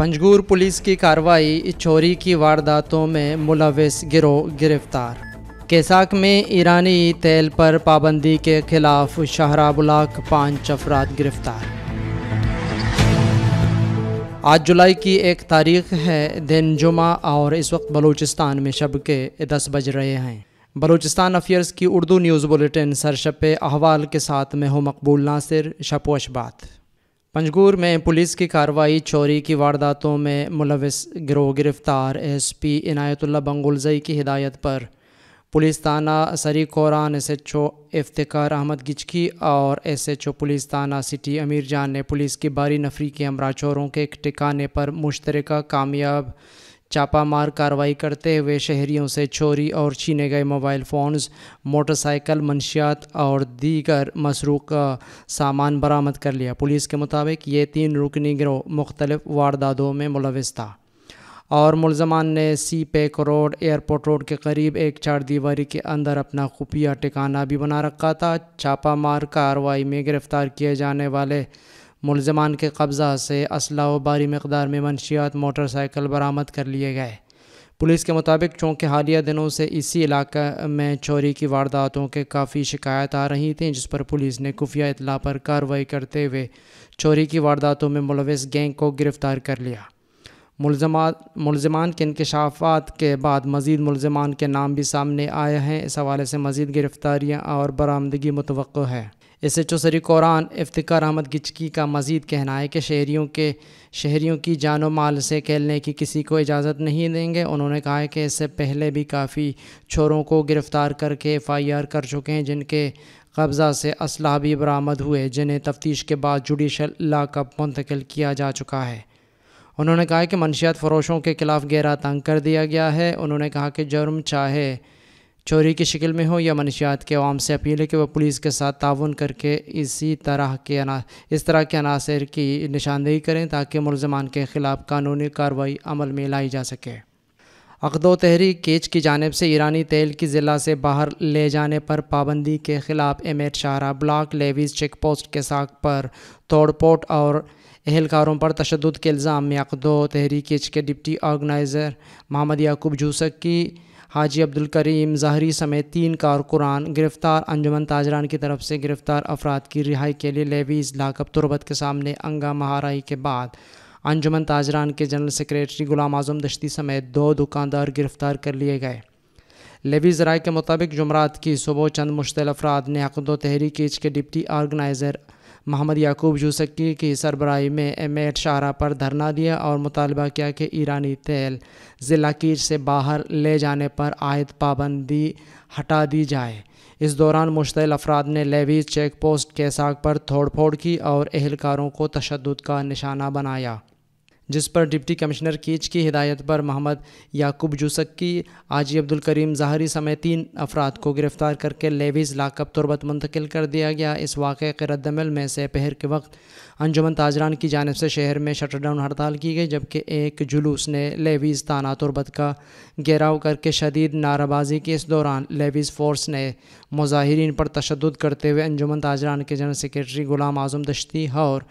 Panjgur police की कार्रवाई चोरी की वारदातों में मुलविस गिरोह गिरफ्तार केसाक में ईरानी तेल पर पाबंदी के खिलाफ शाहराबुलाक पाँच अफराद गिरफ्तार आज जुलाई की एक तारीख है दिन जुमा और इस वक्त बलूचिस्तान में शब के दस बज रहे हैं बलूचिस्तान अफेयर्स की उर्दू न्यूज़ बुलेटिन सरशप अहवाल के साथ में हूँ मकबूल नासिर शपोश बात पंजगूर में पुलिस की कार्रवाई चोरी की वारदातों में मुलविस गिरोह गिरफ्तार एस पी इनायतुल्ला बंगुलजई की हिदायत पर पुलिस थाना सरी कौरान S H O Iftar Ahmed Gichki और एस एच ओ पुलिस थाना सिटी अमीर जान ने पुलिस की बारी नफरी के हमरा चोरों के ठिकाने पर मुश्तरक कामयाब मार कार्रवाई करते हुए शहरियों से चोरी और छीने गए मोबाइल फ़ोन्स मोटरसाइकिल मनशियात और दीगर मसरूक सामान बरामद कर लिया पुलिस के मुताबिक ये तीन रुकनी गिरोह मुख्तलिफ वारदातों में मुलविस था और मुलजमान ने CPEC road airport road के करीब एक चार दीवारी के अंदर अपना खुफिया ठिकाना भी बना रखा था छापामार कार्रवाई में गिरफ़्तार किए जाने वाले मुलजमान के कब्ज़ा से असला व भारी मकदार में मनशियात मोटरसाइकिल बरामद कर लिए गए पुलिस के मुताबिक चूँकि हालिया दिनों से इसी इलाके में चोरी की वारदातों के काफ़ी शिकायत आ रही थी जिस पर पुलिस ने खुफिया इतला पर कार्रवाई करते हुए चोरी की वारदातों में मुलविस गैंग को गिरफ़्तार कर लिया मुलजमान के इंकशाफात के बाद मज़ीद मुलजमान के नाम भी सामने आए हैं इस हवाले से मज़ीद गिरफ़्तारियाँ और बरामदगी मुतव है इसे एच ओ सरिकुरान इफ्तार अहमद गिचकी का मजीद कहना है कि शहरीों के शहरीों की जान माल से खेलने की किसी को इजाज़त नहीं देंगे उन्होंने कहा है कि इससे पहले भी काफ़ी छोरों को गिरफ़्तार करके एफ़ आई आर कर चुके हैं जिनके कब्ज़ा से असलाह भी बरामद हुए जिन्हें तफ्तीश के बाद जुडिशल लाकब मुंतकिल किया जा चुका है उन्होंने कहा कि मनशियात फरोशों के खिलाफ गहरा तंग कर दिया गया है उन्होंने कहा कि जुर्म चाहे चोरी की शिकल में हो या मनशियात के अवाम से अपील है कि वह पुलिस के साथ ताउन करके इसी तरह के अना इस तरह के अनासर की निशानदेही करें ताकि मुलजमान के ख़िलाफ़ कानूनी कार्रवाई अमल में लाई जा सके अकदो तहरी केच की जानब से ईरानी तेल की ज़िला से बाहर ले जाने पर पाबंदी के ख़िलाफ़ एमेट शाहरा ब्लाक लेवीज़ चेक पोस्ट के साख पर तोड़पोट और एहलकारों पर तशद के इल्ज़ाम में अकदो तहरी केच के डिप्टी ऑर्गनाइज़र मोहम्मद याकूब जूसक की हाजी अब्दुल करीम जहरी समेत तीन कारकुनान गिरफ्तार अंजुमन ताजरान की तरफ से गिरफ्तार अफराद की रिहाई के लिए लेवीज़ लाकब तुरबत के सामने अंगा महाराई के बाद अंजुमन ताजरान के जनरल सेक्रेटरी गुलाम आजम दश्ती समेत दो दुकानदार गिरफ्तार कर लिए गए लेवी जराए के मुताबिक जुमरात की सुबह चंद मुश्तल अफराद ने हकदो तहरीक के डिप्टी आर्गनाइज़र महमद याकूब यूसकी की सरबराही में एम एट शाहरा पर धरना दिया और मुतालबा किया कि ईरानी तेल ज़िला कीच से बाहर ले जाने पर आयद पाबंदी हटा दी जाए इस दौरान मुश्तिल अफराद ने लेवीज चेक पोस्ट के साग पर थोड़ फोड़ की और अहलकारों को तशद का निशाना बनाया जिस पर डिप्टी कमिश्नर केच की हिदायत पर मोहम्मद याकूब की आजी अब्दुल करीम जहरी समेत तीन अफराद को गिरफ्तार करके लेवीज़ लाकब तुरबत मुंतकिल कर दिया गया इस वाक़े के रद्दमल में से पहर के वक्त अंजुमन ताजरान की जानब से शहर में शटरडाउन हड़ताल की गई जबकि एक जुलूस ने लेवीज़ ताना तुरबत का घेराव करके शदीद नाराबाजी के इस दौरान लेवीज़ फोर्स ने मुजाहरीन पर तशद करते हुए अंजुमन ताजरान के जनरल सेक्रेटरी गुलाम आजम दश्ती और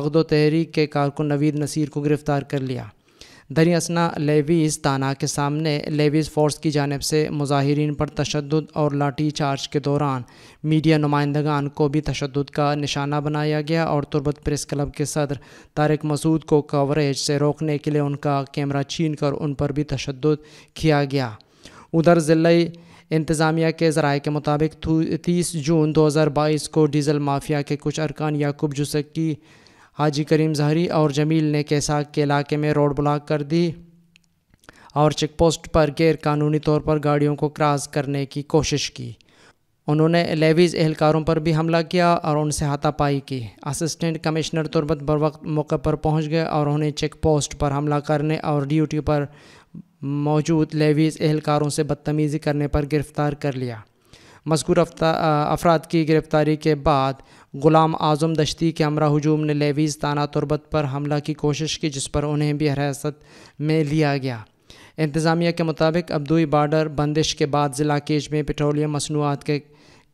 अगदो तहरीक के कारकुन नवीद नसीर को गिरफ्तार गिरफ़्तार कर लिया दरी असना लेवीज़ ताना के सामने लेवीज़ फोर्स की जानब से मुजाहरीन पर तशद और लाठी चार्ज के दौरान मीडिया नुमाइंदगान को भी तशद का निशाना बनाया गया और तुरबत प्रेस क्लब के सदर तारक मसूद को कवरेज से रोकने के लिए उनका कैमरा छीन कर उन पर भी तशद किया गया उधर ज़िले इंतज़ामिया के जराये के मुताबिक तीस जून दो हज़ार बाईस को डीज़ल माफिया के कुछ अरकान याकूब जुसक की हाजी करीम जहरी और जमील ने कैसाक के इलाके में रोड ब्लॉक कर दी और चेक पोस्ट पर गैर कानूनी तौर पर गाड़ियों को क्रॉस करने की कोशिश की उन्होंने लेवीज़ एहलकारों पर भी हमला किया और उनसे हाथापाई की असिस्टेंट कमिश्नर तुरबत बर वक्त मौके पर पहुंच गए और उन्हें चेक पोस्ट पर हमला करने और ड्यूटी पर मौजूद लेवीज़ एहलकारों से बदतमीज़ी करने पर गिरफ़्तार कर लिया मजकूर अफराद की गिरफ़्तारी के बाद गुलाम आज़म दश्ती के हमरा हजूम ने लेवीज़ ताना तुरबत पर हमला की कोशिश की जिस पर उन्हें भी हिरासत में लिया गया इंतज़ामिया के मुताबिक अब्दुई बार्डर बंदिश के बाद ज़िला केज में पेट्रोलियम मसनूआत के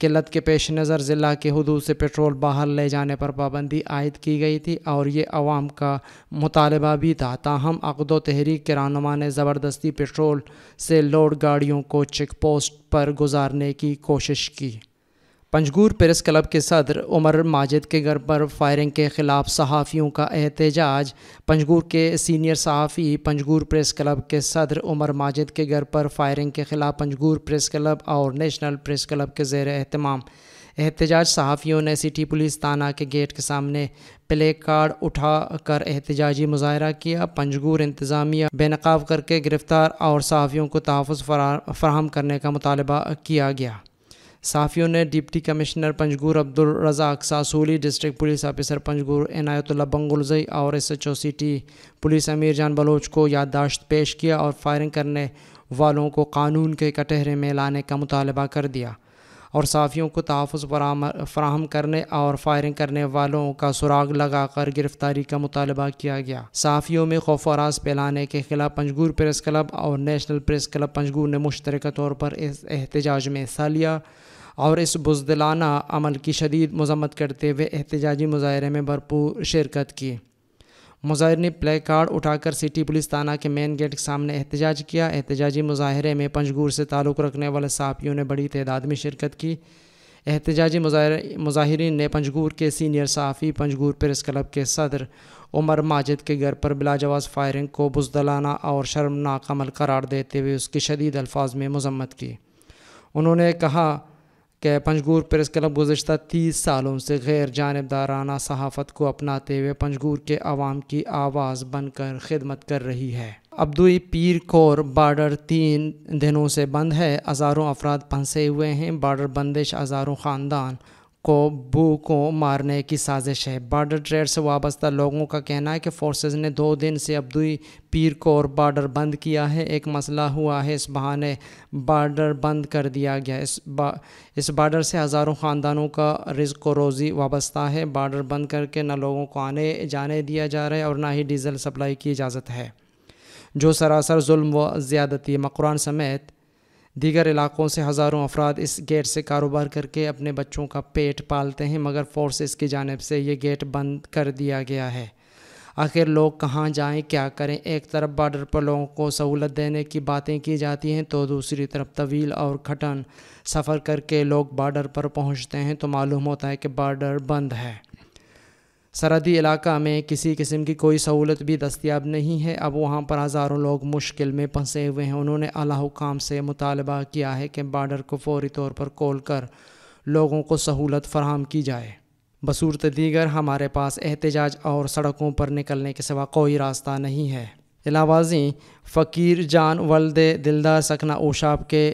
किल्लत के पेश नज़र ज़िला के हदू से पेट्रोल बाहर ले जाने पर पाबंदी आयद की गई थी और ये आवाम का मुतालबा भी था ताहम अकदो तहरीक के रहनुमा ने ज़बरदस्ती पेट्रोल से लोड गाड़ियों को चेक पोस्ट पर गुजारने की कोशिश की पंजगूर प्रेस क्लब के सदर उमर माजिद के घर पर फायरिंग के खिलाफ सहाफ़ियों का एहतजाज पंजगूर के सीनियर सहाफ़ी पंजगूर प्रेस क्लब के सदर उमर माजिद के घर पर फायरिंग के खिलाफ पंजगूर प्रेस क्लब और नेशनल प्रेस क्लब के जेर अहतमाम एहतजाज सहाफ़ियों ने सिटी पुलिस थाना के गेट के सामने प्ले कार्ड उठा कर एहतजाजी मुजाहरा किया पंजगूर इंतज़ामिया बेनकाब करके गिरफ़्तार और सहाफ़ियों को तहफ़ फराहम करने का मुतालबा किया गया साफियों ने deputy commissioner Panjgur Abdul Razzaq Sasoli district police officer Panjgur Inayatullah Bangulzai और S H O city police Amir Jan Bloch को याददाश्त पेश किया और फायरिंग करने वालों को कानून के कटहरे में लाने का मुतालबा कर दिया और साफियों को तहफ़ फ्राहम करने और फायरिंग करने वालों का सुराग लगाकर गिरफ्तारी का मुतालबा किया गया साफियों में खौफ रास फैलाने के खिलाफ पंजगूर प्रेस क्लब और नेशनल प्रेस क्लब पंजगूर ने मुश्तरक तौर पर इस एहतजाज में हिस्सा लिया और इस बुजदलाना अमल की शदीद मजम्मत करते हुए एहतजाजी मुजाहरे में भरपूर शिरकत की मुजाहिर ने प्ले कार्ड उठाकर सिटी पुलिस थाना के मेन गेट के सामने एहतजाज किया एहतजाजी मुजाहरे में पंजगूर से ताल्लुक़ रखने वाले सहाफ़ियों ने बड़ी तादाद में शिरकत की एहतजाजी मुजाहरीन ने पंजगूर के सीनियर सहाफ़ी पंजगूर प्रेस क्लब के सदर उमर माजिद के घर पर बिलाजवाज फायरिंग को बुजदलाना और शर्मनाक अमल करार देते हुए उसकी शदीद अल्फाज में मजम्मत की उन्होंने कहा कि पंजगूर प्रेस क्लब गुजशत तीस सालों से गैर जानबदाराना सहाफ़त को अपनाते हुए पंजगूर के आवाम की आवाज़ बनकर खिदमत कर रही है अब्दुई पीर कौर बार्डर तीन दिनों से बंद है हज़ारों अफराद फंसे हुए हैं बार्डर बंदिश हज़ारों ख़ानदान को बू को मारने की साजिश है बॉर्डर ट्रेड से वाबस्ता लोगों का कहना है कि फोर्सेज ने दो दिन से अब्दुई पीर को और बॉर्डर बंद किया है एक मसला हुआ है इस बहाने बॉर्डर बंद कर दिया गया इस बा इस बॉर्डर से हज़ारों ख़ानदानों का को रोज़ी वाबस्ता है बॉर्डर बंद करके ना लोगों को आने जाने दिया जा रहा है और ना ही डीज़ल सप्लाई की इजाज़त है जो सरासर जुल्म व ज़्यादती मकुरान समेत दीगर इलाकों से हज़ारों अफराद इस गेट से कारोबार करके अपने बच्चों का पेट पालते हैं मगर फोर्सेस की जानब से ये गेट बंद कर दिया गया है आखिर लोग कहाँ जाएं क्या करें एक तरफ बॉर्डर पर लोगों को सहूलत देने की बातें की जाती हैं तो दूसरी तरफ तवील और खटन सफ़र करके लोग बॉर्डर पर पहुँचते हैं तो मालूम होता है कि बॉर्डर बंद है सरहदी इलाका में किसी किस्म की कोई सहूलत भी दस्तियाब नहीं है अब वहाँ पर हज़ारों लोग मुश्किल में फंसे हुए हैं उन्होंने अलाकाम से मुतालबा किया है कि बार्डर को फौरी तौर पर खोल कर लोगों को सहूलत फराहम की जाए बसूरत दीगर हमारे पास एहतजाज और सड़कों पर निकलने के सिवा कोई रास्ता नहीं है इलावाजी फ़कीर जान वल्द दिलदार सकना ओशाब के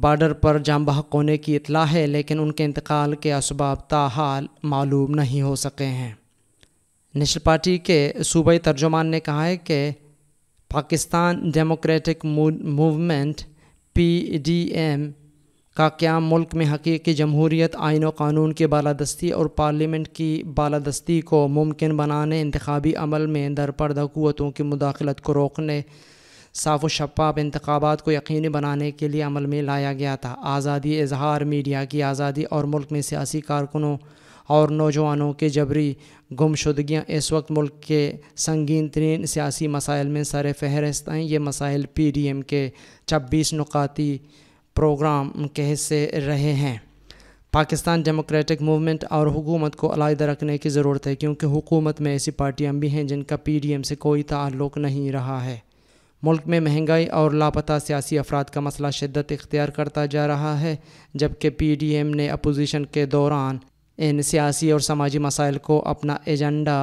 बार्डर पर बहक होने की इतला है लेकिन उनके इंतकाल के इसबाब ताहाल मालूम नहीं हो सके हैं नेशनल पार्टी के सूबाई तर्जुमान ने कहा है कि पाकिस्तान डेमोक्रेटिक मूवमेंट पीडीएम का क्या मुल्क में हकीकी जमहूरियत आइन व कानून की बालादस्ती और पार्लियामेंट की बालादस्ती को मुमकिन बनाने इंतबी अमल में दरपर्द कुतों की मुदाखलत को रोकने साफ व शफाप इंतबात को यकीनी बनाने के लिए अमल में लाया गया था आज़ादी इजहार मीडिया की आज़ादी और मुल्क में सियासी कारकुनों और नौजवानों के जबरी गुमशुदगियाँ इस वक्त मुल्क के संगीन तरीन सियासी मसाइल में सर फहरस्त हैं ये मसाइल पी डी एम के छब्बीस नुकाती प्रोग्राम के हिस्से रहे हैं पाकिस्तान डेमोक्रेटिक मूवमेंट और हुकूमत को अलग रखने की ज़रूरत है क्योंकि हुकूमत में ऐसी पार्टियाँ भी हैं जिनका पी डी एम से कोई ताल्लुक नहीं रहा है मुल्क में महंगाई और लापता सियासी अफराद का मसला शिद्दत इख्तियार करता जा रहा है जबकि पी डी एम ने अपोजिशन के दौरान इन सियासी और समाजी मसाइल को अपना एजेंडा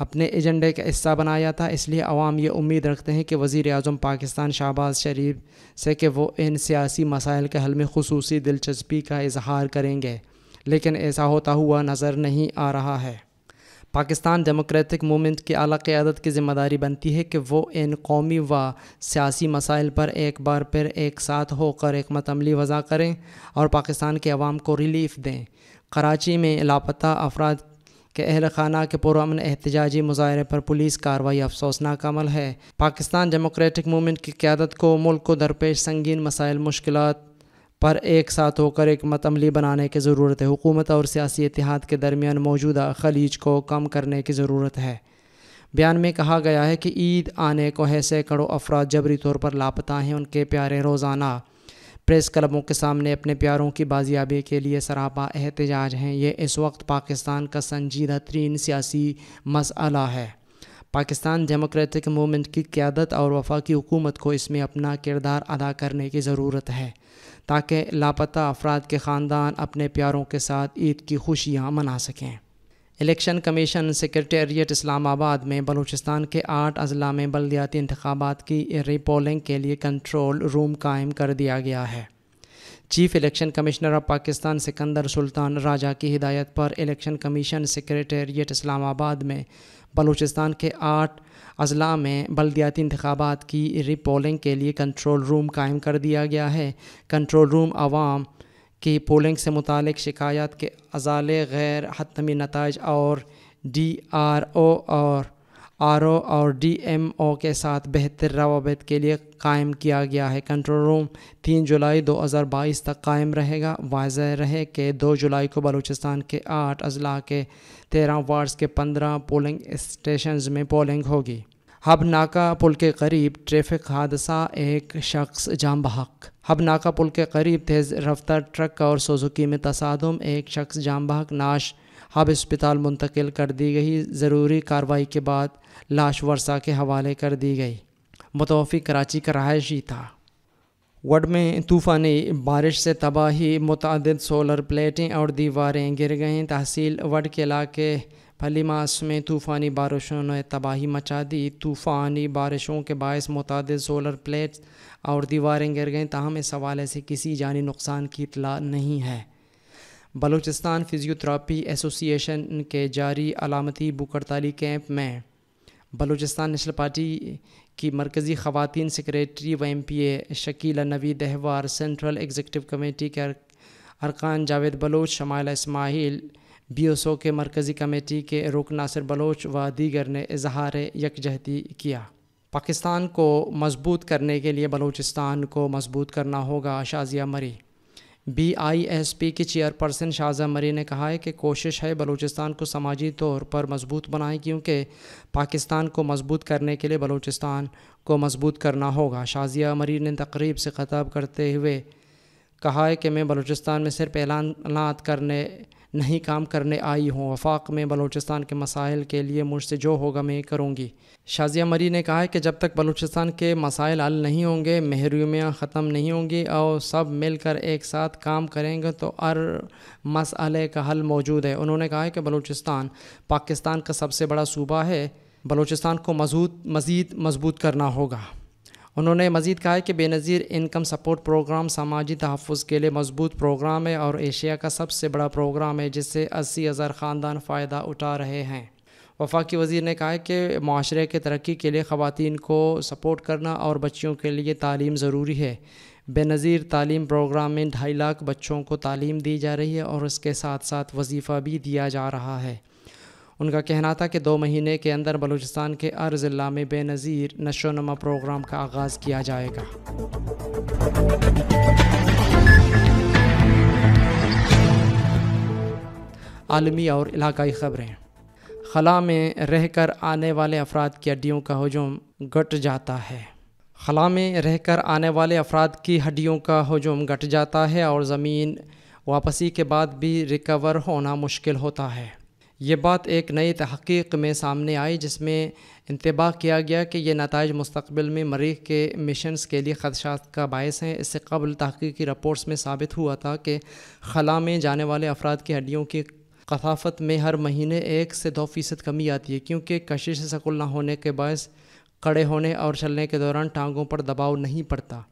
अपने एजेंडे का हिस्सा बनाया था इसलिए अवाम ये उम्मीद रखते हैं कि वज़ी अजम पाकिस्तान शहबाज शरीफ से कि वो इन सियासी मसाइल के हल में खसूस दिलचस्पी का इजहार करेंगे लेकिन ऐसा होता हुआ नज़र नहीं आ रहा है पाकिस्तान डेमोक्रेटिक मूवमेंट की अली क़्यादत की जिम्मेदारी बनती है कि वो इन कौमी व सियासी मसाइल पर एक बार फिर एक साथ होकर एक मतमली वज़ा करें और पाकिस्तान के अवाम को रिलीफ दें कराची में लापता अफराद के अहल खाना के पुरान एहतजाजी मुजाहरे पर पुलिस कार्रवाई अफसोसनाक अमल है पाकिस्तान डेमोक्रेटिक मूवमेंट की क्यादत को मुल्क को दरपेश संगीन मसाइल मुश्किल पर एक साथ होकर एक मतमली बनाने की ज़रूरत है हुकूमत और सियासी इतिहाद के दरमियान मौजूदा खलीज को कम करने की ज़रूरत है बयान में कहा गया है कि ईद आने को है सैकड़ों अफराद जबरी तौर पर लापता हैं उनके प्यारे रोज़ाना प्रेस क्लबों के सामने अपने प्यारों की बाजियाबी के लिए सरापा एहतजाज हैं ये इस वक्त पाकिस्तान का संजीदा तरीन सियासी मसला है पाकिस्तान डेमोक्रेटिक मूवमेंट की क्यादत और वफाकी हुकूमत को इसमें अपना किरदार अदा करने की ज़रूरत है ताकि लापता अफराद के ख़ानदान अपने प्यारों के साथ ईद की खुशियाँ मना सकें इलेक्शन कमीशन सेक्रटेरिएट इस्लामाबाद में बलूचिस्तान के आठ अजला में बलदियाती इंतबात की रिपोलिंग के लिए कंट्रोल रूम कायम कर दिया गया है chief election commissioner of Pakistan Sikandar Sultan Raja की हिदायत पर इलेक्शन कमीशन सेक्रटेरिएट इस्लामाबाद में बलूचिस्तान के आठ अजला में बलदियाती इंतबात की रिपोलिंग के लिए कंट्रोल रूम कायम कर दिया गया है कंट्रोल रूम आवाम कि पोलिंग से मुतल शिकायत के अजाल गैर हतमी नतज और डी आर ओ और आर ओ और डी एम ओ के साथ बेहतर रवाबत के लिए कायम किया गया है कंट्रोल रूम तीन जुलाई दो हज़ार बाईस तक कायम रहेगा वाज रहे कि दो जुलाई को बलूचिस्तान के आठ अजला के तेरह वार्ड्स के पंद्रह पोलिंग स्टेशन में पोलिंग होगी हब नाका पुल के करीब ट्रैफिक हादसा एक शख्स जाम बहक हबनाका पुल के करीब तेज़ रफ्तार ट्रक और सुजुकी में तसादम एक शख्स जाम बहक नाश हब अस्पताल मुंतकिल कर दी गई ज़रूरी कार्रवाई के बाद लाश वर्षा के हवाले कर दी गई मुतवफ़ी कराची का रहायशी था वड में तूफ़ानी बारिश से तबाही मुतद सोलर प्लेटें और दीवारें गिर गईं तहसील वड के इलाके फली मास में तूफ़ानी बारिशों ने तबाही मचा दी तूफ़ानी बारिशों के बायस मुतद सोलर प्लेट्स और दीवारें गिर गईं तहम इस हवाले से किसी जानी नुकसान की इतला नहीं है बलूचिस्तान फिजियोथेरापी एसोसिएशन के जारी अलामती बुकड़ताली कैंप में बलूचिस्तान नेशनल पार्टी की मरकज़ी ख़वान सेक्रेटरी व M P A Shakila Naveed Dehwar central executive committee के अरकान Javed Baloch Shamaila Ismail B S O के मरकज़ी कमेटी के रुक नासिर बलोच व दीगर ने इजहार यकजहती किया पाकिस्तान को मजबूत करने के लिए बलूचिस्तान को मजबूत करना होगा Shazia Marri B I S P की चेयरपर्सन शाहजा मरी ने कहा है कि कोशिश है बलूचिस्तान को समाजी तौर पर मजबूत बनाएं क्योंकि पाकिस्तान को मजबूत करने के लिए बलूचिस्तान को मजबूत करना होगा शाजिया मरी ने तकरीब से खताब करते हुए कहा है कि मैं बलूचिस्तान में सिर्फ ऐलान करने नहीं काम करने आई हूँ वफाक में बलूचिस्तान के मसाइल के लिए मुझसे जो होगा मैं करूँगी शाजिया मरी ने कहा है कि जब तक बलूचिस्तान के मसाइल हल नहीं होंगे महरूमियाँ ख़त्म नहीं होंगी और सब मिलकर एक साथ काम करेंगे तो हर मसले का हल मौजूद है उन्होंने कहा है कि बलूचिस्तान पाकिस्तान का सबसे बड़ा सूबा है बलूचिस्तान को मजबूत मज़ीद मजबूत करना होगा उन्होंने मजीद कहा कि बेनज़ीर इनकम सपोर्ट प्रोग्राम समाजी तहफ़ के लिए मजबूत प्रोग्राम है और एशिया का सबसे बड़ा प्रोग्राम है जिससे अस्सी हज़ार ख़ानदान फ़ायदा उठा रहे हैं वफाकी वजीर ने कहा कि माशरे के तरक्की के लिए ख़वान को सपोर्ट करना और बच्चियों के लिए तालीम ज़रूरी है बेनज़ीर तालीम प्रोग्राम में ढाई लाख बच्चों को तालीम दी जा रही है और उसके साथ साथ वजीफ़ा भी दिया जा रहा है उनका कहना था कि दो महीने के अंदर बलूचिस्तान के हर ज़िला में बेनज़ीर नशोनमा प्रोग्राम का आगाज़ किया जाएगा आलमी और इलाकई ख़बरें खला में रह कर आने वाले अफराद की हड्डियों का हजूम घट जाता है खला में रह कर आने वाले अफराद की हड्डियों का हजूम घट जाता है और ज़मीन वापसी के बाद भी रिकवर होना मुश्किल होता है ये बात एक नई तहकीक में सामने आई जिसमें इंतबा किया गया कि ये नतज मुस्तबिल में मरीख के मिशनस के लिए खदशात का बायस हैं इससे कबल तहकी रिपोर्ट्स में साबित हुआ था कि खला में जाने वाले अफराद की हड्डियों की कसाफत में हर महीने एक से दो फ़ीसद कमी आती है क्योंकि कशिश शकुल ना होने के बायस कड़े होने और चलने के दौरान टांगों पर दबाव नहीं पड़ता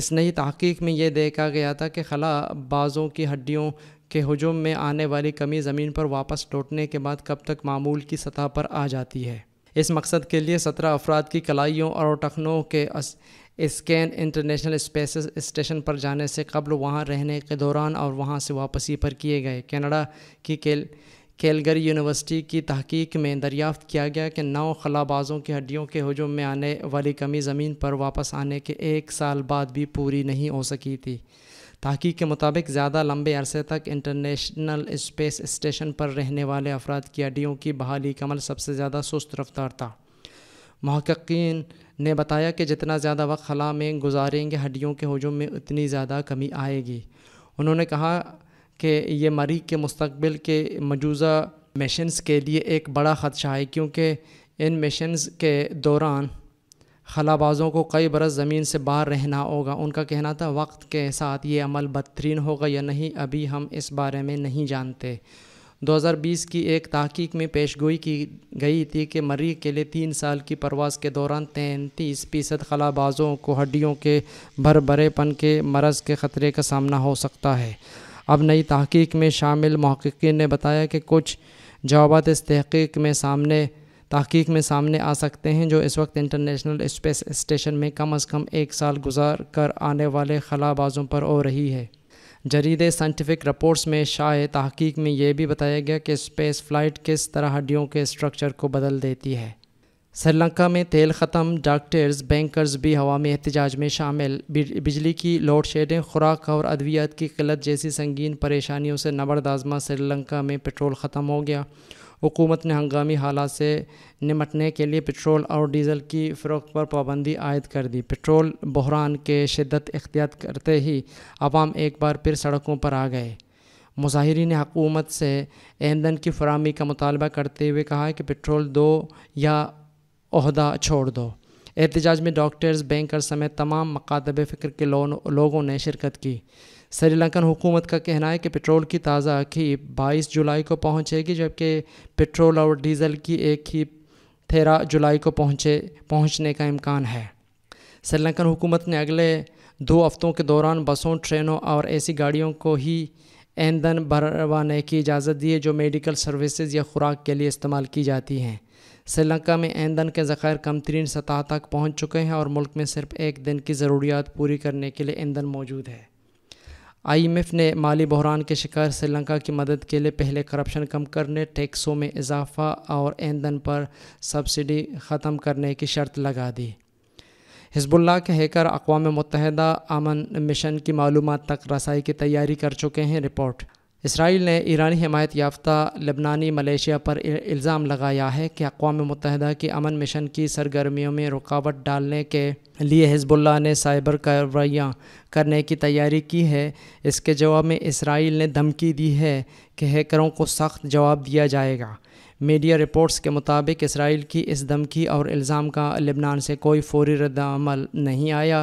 इस नई तहकीक में यह देखा गया था कि खला बाज़ों की हड्डियों के हजम में आने वाली कमी ज़मीन पर वापस लौटने के बाद कब तक मामूल की सतह पर आ जाती है इस मकसद के लिए सत्रह अफराद की कलाइयों और टखनों के स्कैन इंटरनेशनल स्पेस स्टेशन पर जाने से कबल वहाँ रहने के दौरान और वहाँ से वापसी पर किए गए कनाडा की केल केलगरी यूनिवर्सिटी की तहकीक में दरियाफ्त किया गया कि नौ खलाबाजों की हड्डियों के हजुम में आने वाली कमी ज़मीन पर वापस आने के एक साल बाद भी पूरी नहीं हो सकी थी तहकीक के मुताबिक ज़्यादा लंबे अरसे तक इंटरनेशनल स्पेस स्टेशन पर रहने वाले अफराद की हड्डियों की बहाली कमल सबसे ज़्यादा सुस्त रफ्तार था महक्कीन ने बताया कि जितना ज़्यादा वक्त खला में गुजारेंगे हड्डियों के हजूम में उतनी ज़्यादा कमी आएगी उन्होंने कहा कि ये मरीज के मुस्तबिल के मौजूदा मशीन्स के लिए एक बड़ा ख़दशा है क्योंकि इन मशीन्स के दौरान खलाबाजों को कई बरस ज़मीन से बाहर रहना होगा उनका कहना था वक्त के साथ ये अमल बदतरीन होगा या नहीं अभी हम इस बारे में नहीं जानते 2020 की एक तहकीक में पेश गोई की गई थी कि मरीज के लिए तीन साल की परवास के दौरान तैंतीस फीसद खलाबाजों को हड्डियों के भर भरेपन के मरज़ के ख़तरे का सामना हो सकता है अब नई तहकीक में शामिल महक्कीन ने बताया कि कुछ जवाब इस तहकीक में सामने तहकीक में सामने आ सकते हैं जो इस वक्त इंटरनेशनल स्पेस स्टेशन में कम अज़ कम एक साल गुजार कर आने वाले खलाबाजों पर हो रही है जरीद साइंटिफिक रिपोर्ट्स में शाय तहकीक में यह भी बताया गया कि स्पेस फ़्लाइट किस तरह हड्डियों के स्ट्रक्चर को बदल देती है श्रीलंका में तेल ख़त्म डॉक्टर्स बैंकर्स भी हवा में एहतजाज में शामिल बिजली की लोड शेडिंग खुराक और अद्वियात की किल्लत जैसी संगीन परेशानियों से नबरदाजमा आज़मा श्रीलंका में पेट्रोल ख़त्म हो गया हुकूमत ने हंगामी हालात से निमटने के लिए पेट्रोल और डीजल की फ़रोख पर पाबंदी आयद कर दी पेट्रोल बहरान के शिदत इख्तियात करते ही आवाम एक बार फिर सड़कों पर आ गए मुजाहरीन ने हकूमत से ईंधन की फरहमी का मुतालबा करते हुए कहा कि पेट्रोल दो या अहदा छोड़ दो एहतजाज में डॉक्टर्स बैंकर समेत तमाम मकादब फ़िक्र के लोगों ने शिरकत की श्रीलंकन हुकूमत का कहना है कि पेट्रोल की ताज़ा खीप बाईस जुलाई को पहुँचेगी जबकि पेट्रोल और डीजल की एक खीप तेरह जुलाई को पहुँचे पहुँचने का इम्कान है श्रीलंकन हुकूमत ने अगले दो हफ्तों के दौरान बसों ट्रेनों और ऐसी गाड़ियों को ही ईंधन भरवाने की इजाज़त दी है जो मेडिकल सर्विसेज या खुराक के लिए इस्तेमाल की जाती हैं श्रीलंका में ईंधन के ज़ख़ायर कम तरीन सतह तक पहुँच चुके हैं और मुल्क में सिर्फ एक दिन की ज़रूरियात पूरी करने के लिए ईंधन मौजूद है आईएमएफ ने माली बहरान के शिकार श्रीलंका की मदद के लिए पहले करप्शन कम करने टैक्सों में इजाफा और ईंधन पर सब्सिडी ख़त्म करने की शर्त लगा दी हिजबुल्ला के हैकर अकवा मुतहदा अमन मिशन की मालूम तक रसाई की तैयारी कर चुके हैं रिपोर्ट इसराइल ने ईरानी हमायत याफ्ता लबनानी मलेशिया पर इल्ज़ाम लगाया है कि अकवा मुतहद के अमन मिशन की सरगर्मियों में रुकावट डालने के लिए हिजबुल्ला ने साइबर कार्रवाइयाँ करने की तैयारी की है इसके जवाब में इसराइल ने धमकी दी है कि हैकरों को सख्त जवाब दिया जाएगा मीडिया रिपोर्ट्स के मुताबिक इसराइल की इस धमकी और इल्ज़ाम का लेबनान से कोई फौरी रद्दमल नहीं आया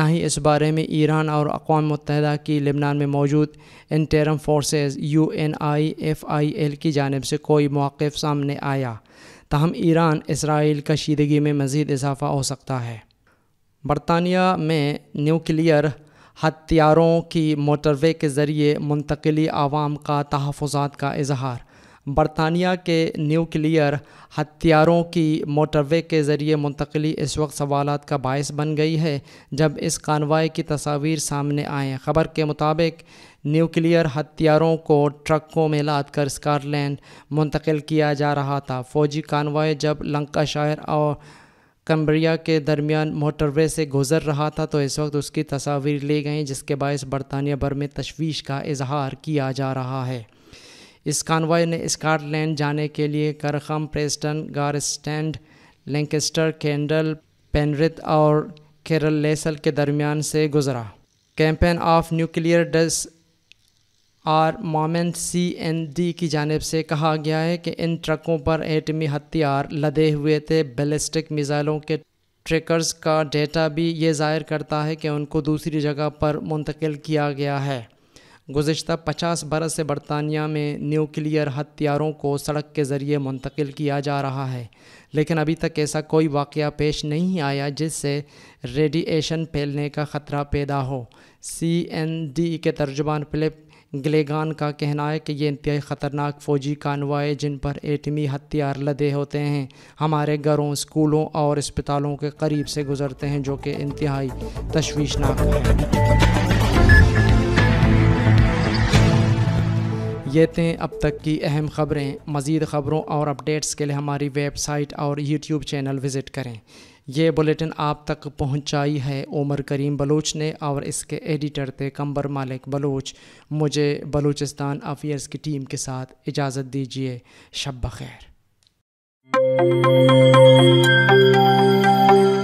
ना ही इस बारे में ईरान और अकवा मुतहदा की लेबनान में मौजूद interim forces U N I F I L की जानब से कोई मौक़ सामने आया तहम ईरान इसराइल कशीदगी में मज़ीद इजाफा हो सकता है बरतानिया में न्यूक्लियर हथियारों की मोटरवे के ज़रिए मुंतकली आवाम का तहफ़ात का इजहार बरतानिया के न्यूक्लियर हथियारों की मोटरवे के ज़रिए मुंतकली इस वक्त सवाल का बायस बन गई है जब इस कानवाई की तस्वीर सामने आएँ ख़बर के मुताबिक न्यूक्लियर हथियारों को ट्रकों में लाद कर स्कॉटलैंड मुंतकिल किया जा रहा था फौजी कानवाए जब लंका शायर और कम्बरिया के दरमियान मोटरवे से गुजर रहा था तो इस वक्त उसकी तस्वीर ली गई जिसके बायस बरतानिया भर में तशवीश का इजहार किया जा रहा है इस कानवाय ने स्कॉटलैंड जाने के लिए करखम Preston Garstang Lancaster Kendal Penrith और केरल लेसल के दरमियान से गुजरा campaign of nuclear disarmament C N D की जानब से कहा गया है कि इन ट्रकों पर एटमी हथियार लदे हुए थे बैलिस्टिक मिज़ाइलों के ट्रेकर्स का डेटा भी ये जाहिर करता है कि उनको दूसरी जगह पर मुंतकिल किया गया है गुज्त पचास बरस से बरतानिया में न्यूक्लियर हथियारों को सड़क के ज़रिए मुंतकिल किया जा रहा है लेकिन अभी तक ऐसा कोई वाक़ पेश नहीं आया जिससे रेडिएशन फैलने का ख़तरा पैदा हो सी एन डी के तर्जुबान फिलिप ग्लेगान का कहना है कि ये इंतहाई ख़तरनाक फ़ौजी कानवाए जिन पर एटमी हथियार लदे होते हैं हमारे घरों स्कूलों और अस्पतालों के करीब से गुज़रते हैं जो कि इंतहाई तशवीशनाक है ये थे अब तक की अहम ख़बरें मज़ीद ख़बरों और अपडेट्स के लिए हमारी वेबसाइट और यूट्यूब चैनल विज़िट करें यह बुलेटिन आप तक पहुंचाई है उमर करीम बलोच ने और इसके एडिटर थे कंबर मालिक बलोच मुझे बलूचिस्तान अफेयर्स की टीम के साथ इजाज़त दीजिए शब खैर